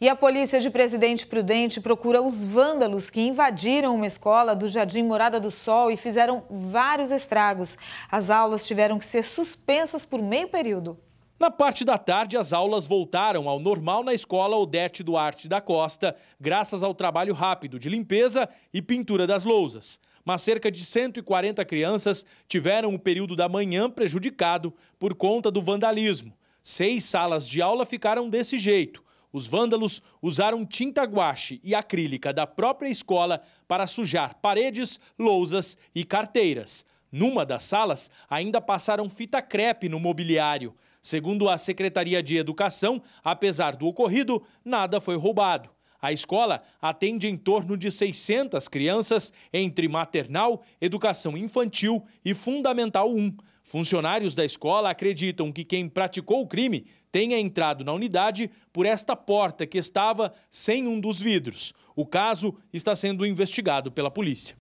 E a polícia de Presidente Prudente procura os vândalos que invadiram uma escola do Jardim Morada do Sol e fizeram vários estragos. As aulas tiveram que ser suspensas por meio período. Na parte da tarde, as aulas voltaram ao normal na escola Odete Duarte da Costa, graças ao trabalho rápido de limpeza e pintura das lousas. Mas cerca de 140 crianças tiveram o período da manhã prejudicado por conta do vandalismo. Seis salas de aula ficaram desse jeito os vândalos usaram tinta guache e acrílica da própria escola para sujar paredes, lousas e carteiras. Numa das salas, ainda passaram fita crepe no mobiliário. Segundo a Secretaria de Educação, apesar do ocorrido, nada foi roubado. A escola atende em torno de 600 crianças entre maternal, educação infantil e fundamental 1. Funcionários da escola acreditam que quem praticou o crime tenha entrado na unidade por esta porta que estava sem um dos vidros. O caso está sendo investigado pela polícia.